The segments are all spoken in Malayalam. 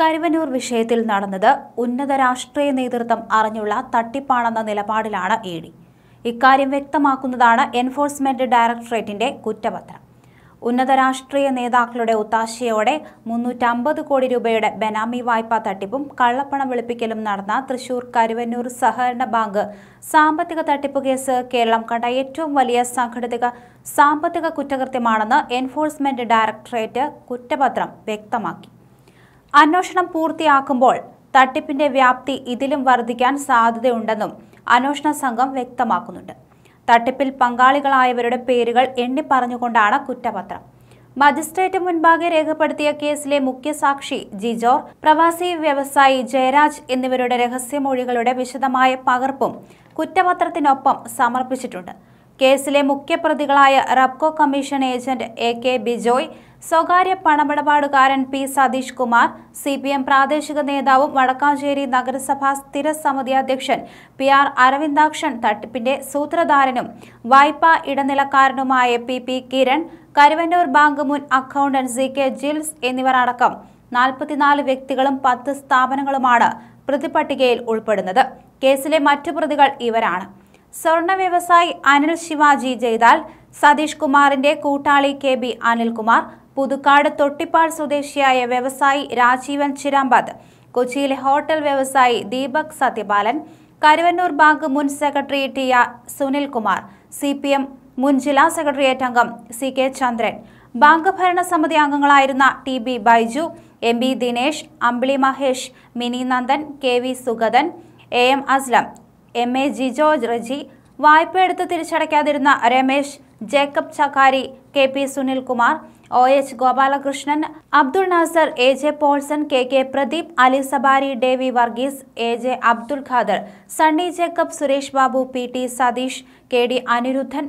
കരുവനൂർ വിഷയത്തിൽ നടന്നത് ഉന്നത രാഷ്ട്രീയ നേതൃത്വം അറിഞ്ഞുള്ള തട്ടിപ്പാണെന്ന നിലപാടിലാണ് എ ഡി ഇക്കാര്യം വ്യക്തമാക്കുന്നതാണ് എൻഫോഴ്സ്മെന്റ് ഡയറക്ടറേറ്റിന്റെ കുറ്റപത്രം ഉന്നത രാഷ്ട്രീയ നേതാക്കളുടെ ഒത്താശയോടെ മുന്നൂറ്റമ്പത് കോടി രൂപയുടെ ബനാമി വായ്പാ തട്ടിപ്പും കള്ളപ്പണം വെളുപ്പിക്കലും നടന്ന തൃശൂർ കരുവന്നൂർ സഹകരണ ബാങ്ക് സാമ്പത്തിക തട്ടിപ്പ് കേസ് കേരളം കണ്ട ഏറ്റവും വലിയ സംഘടിതക സാമ്പത്തിക കുറ്റകൃത്യമാണെന്ന് എൻഫോഴ്സ്മെന്റ് ഡയറക്ടറേറ്റ് കുറ്റപത്രം വ്യക്തമാക്കി അന്വേഷണം പൂർത്തിയാക്കുമ്പോൾ തട്ടിപ്പിന്റെ വ്യാപ്തി ഇതിലും വർദ്ധിക്കാൻ സാധ്യതയുണ്ടെന്നും അന്വേഷണ സംഘം വ്യക്തമാക്കുന്നുണ്ട് തട്ടിപ്പിൽ പങ്കാളികളായവരുടെ പേരുകൾ എണ്ണി പറഞ്ഞുകൊണ്ടാണ് കുറ്റപത്രം മജിസ്ട്രേറ്റ് മുൻപാകെ രേഖപ്പെടുത്തിയ കേസിലെ മുഖ്യസാക്ഷി ജിജോർ പ്രവാസി വ്യവസായി ജയരാജ് എന്നിവരുടെ രഹസ്യമൊഴികളുടെ വിശദമായ പകർപ്പും കുറ്റപത്രത്തിനൊപ്പം സമർപ്പിച്ചിട്ടുണ്ട് കേസിലെ മുഖ്യപ്രതികളായ Rubco commission agent A K Bijoy സ്വകാര്യ പണമിടപാടുകാരൻ P Satheesh Kumar C P M പ്രാദേശിക നേതാവും വടക്കാഞ്ചേരി നഗരസഭാ സ്ഥിരസമിതി അധ്യക്ഷൻ പി ആർ അരവിന്ദാക്ഷൻ തട്ടിപ്പിന്റെ സൂത്രധാരനും വായ്പാ ഇടനിലക്കാരനുമായ P P Kiran Karuvannur bank മുൻ അക്കൗണ്ടന്റ് സി കെ ജിൽസ് എന്നിവർ അടക്കം നാൽപ്പത്തിനാല് വ്യക്തികളും പത്ത് സ്ഥാപനങ്ങളുമാണ് പ്രതിപട്ടികയിൽ ഉൾപ്പെടുന്നത് കേസിലെ മറ്റു പ്രതികൾ ഇവരാണ് സ്വർണ വ്യവസായി അനിൽ ശിവാജി ജയ്താൽ സതീഷ് കുമാറിന്റെ കൂട്ടാളി കെ ബി അനിൽകുമാർ പുതുക്കാട് തൊട്ടിപ്പാൾ സ്വദേശിയായ വ്യവസായി രാജീവൻ ചിരാമ്പാത് കൊച്ചിയിലെ ഹോട്ടൽ വ്യവസായി ദീപക് സത്യപാലൻ കരുവന്നൂർ ബാങ്ക് മുൻ secretary T Sunilkumar C P M മുൻ ജില്ലാ സെക്രട്ടേറിയറ്റ് അംഗം സി കെ ചന്ദ്രൻ ബാങ്ക് ഭരണസമിതി അംഗങ്ങളായിരുന്ന T B Baiju M B Dinesh Ambili Mahesh Mini Nandan K V Sugathan A M Aslam M A Jijo Reji വായ്പയെടുത്ത് തിരിച്ചടയ്ക്കാതിരുന്ന Ramesh Jacob Chakkari K P Sunilkumar O H Gopalakrishnan Abdul Nasar A J Paulson K K Pradeep Ali Sabari Davy Varghese A J Abdul Khader Sunny Jacob Suresh Babu P T Satheesh K D Anirudhan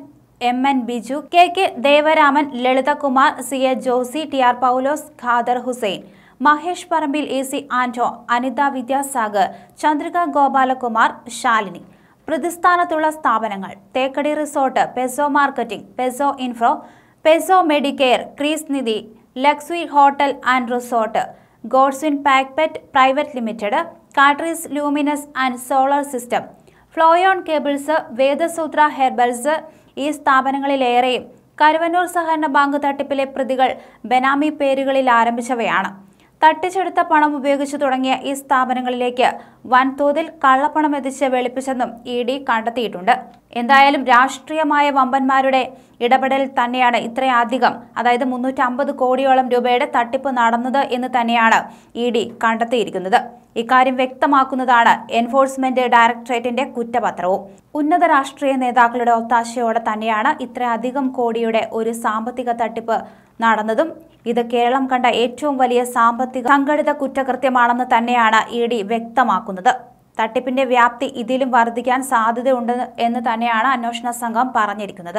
M N Biju K K Devaraman Lalithakumar C A Josy T R Paulose Khader Hussain Mahesh Parambil A C Anto Anitha Vidyasagar Chandrika Gopalakumar Shalini പ്രതിസ്ഥാനത്തുള്ള സ്ഥാപനങ്ങൾ Thekkady resort Peso marketing Peso infra Peso medicare ക്രീസ് നിധി ലക്സ്വി ഹോട്ടൽ ആൻഡ് റിസോർട്ട് ഗോഡ്സ്വിൻ പാക്പെറ്റ് private limited കാട്രീസ് luminous and solar system ഫ്ലോയോൺ കേബിൾസ് വേദസൂത്ര ഹെർബൽസ് ഈ സ്ഥാപനങ്ങളിലേറെയും കരുവന്നൂർ സഹകരണ ബാങ്ക് തട്ടിപ്പിലെ പ്രതികൾ ബെനാമി പേരുകളിൽ ആരംഭിച്ചവയാണ് തട്ടിച്ചെടുത്ത പണം ഉപയോഗിച്ചു തുടങ്ങിയ ഈ സ്ഥാപനങ്ങളിലേക്ക് വൻതോതിൽ കള്ളപ്പണം എത്തിച്ച് വെളുപ്പിച്ചെന്നും ഇ ഡി കണ്ടെത്തിയിട്ടുണ്ട് എന്തായാലും രാഷ്ട്രീയമായ വമ്പന്മാരുടെ ഇടപെടൽ തന്നെയാണ് ഇത്രയധികം അതായത് മുന്നൂറ്റമ്പത് കോടിയോളം രൂപയുടെ തട്ടിപ്പ് നടന്നത് എന്ന് തന്നെയാണ് ഇ ഡി കണ്ടെത്തിയിരിക്കുന്നത് ഇക്കാര്യം വ്യക്തമാക്കുന്നതാണ് എൻഫോഴ്സ്മെന്റ് ഡയറക്ടറേറ്റിന്റെ കുറ്റപത്രവും ഉന്നത രാഷ്ട്രീയ നേതാക്കളുടെ ഒത്താശയോടെ തന്നെയാണ് ഇത്രയധികം കോടിയുടെ ഒരു സാമ്പത്തിക തട്ടിപ്പ് നടന്നതും ഇത് കേരളം കണ്ട ഏറ്റവും വലിയ സാമ്പത്തിക സംഘടിത കുറ്റകൃത്യമാണെന്ന് തന്നെയാണ് ഇ ഡി വ്യക്തമാക്കുന്നത് തട്ടിപ്പിന്റെ വ്യാപ്തി ഇതിലും വർദ്ധിക്കാൻ സാധ്യതയുണ്ട് എന്ന് തന്നെയാണ് അന്വേഷണ സംഘം പറഞ്ഞിരിക്കുന്നത്